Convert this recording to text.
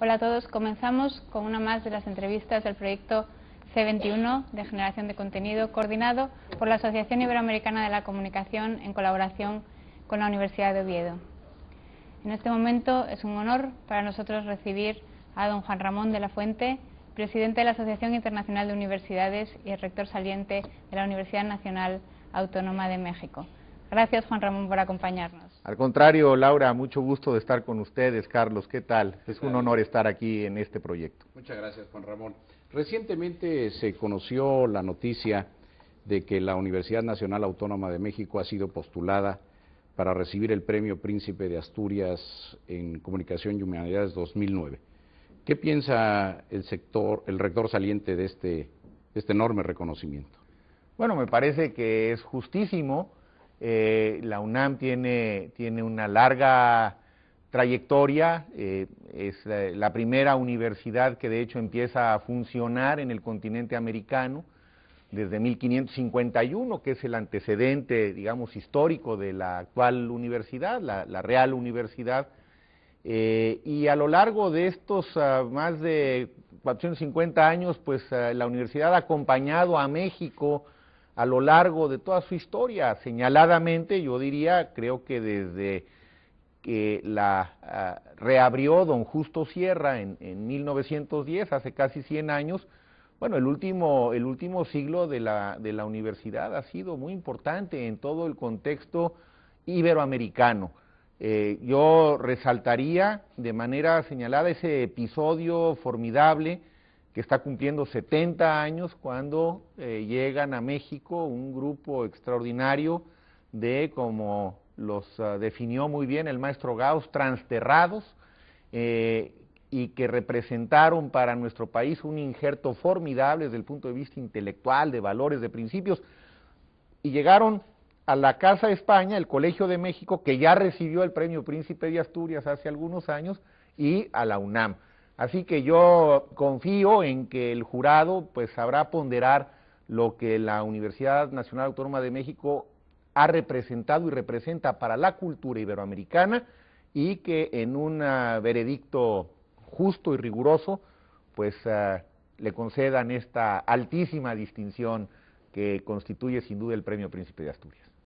Hola a todos, comenzamos con una más de las entrevistas del proyecto C21 de generación de contenido coordinado por la Asociación Iberoamericana de la Comunicación en colaboración con la Universidad de Oviedo. En este momento es un honor para nosotros recibir a don Juan Ramón de la Fuente, presidente de la Asociación Internacional de Universidades y el rector saliente de la Universidad Nacional Autónoma de México. Gracias Juan Ramón por acompañarnos. Al contrario, Laura, mucho gusto de estar con ustedes. Carlos, ¿qué tal? Es un honor estar aquí en este proyecto. Muchas gracias, Juan Ramón. Recientemente se conoció la noticia de que la Universidad Nacional Autónoma de México ha sido postulada para recibir el Premio Príncipe de Asturias en Comunicación y Humanidades 2009. ¿Qué piensa el sector, el rector saliente de este, de este enorme reconocimiento? Bueno, me parece que es justísimo eh, la UNAM tiene, tiene, una larga trayectoria, eh, es la, primera universidad que de hecho empieza a funcionar en el continente americano desde 1551, que es el antecedente, digamos, histórico de la actual universidad, la, Real Universidad. Eh, y a lo largo de estos ah, más de 450 años, pues ah, la universidad ha acompañado a México a lo largo de toda su historia. Señaladamente, yo diría, creo que desde que la ah, reabrió don Justo Sierra en, en, 1910, hace casi 100 años, bueno, el último, el último siglo de la, de la universidad ha sido muy importante en todo el contexto iberoamericano. Eh, yo resaltaría de manera señalada ese episodio formidable que está cumpliendo 70 años cuando eh, llegan a México un grupo extraordinario de, como los ah, definió muy bien el maestro Gauss, transterrados, eh, y que representaron para nuestro país un injerto formidable desde el punto de vista intelectual, de valores, de principios, y llegaron a la Casa de España, el Colegio de México, que ya recibió el premio Príncipe de Asturias hace algunos años, y a la UNAM. Así que yo confío en que el jurado pues sabrá ponderar lo que la Universidad Nacional Autónoma de México ha representado y representa para la cultura iberoamericana y que en un ah, veredicto justo y riguroso pues ah, le concedan esta altísima distinción que constituye sin duda el Premio Príncipe de Asturias.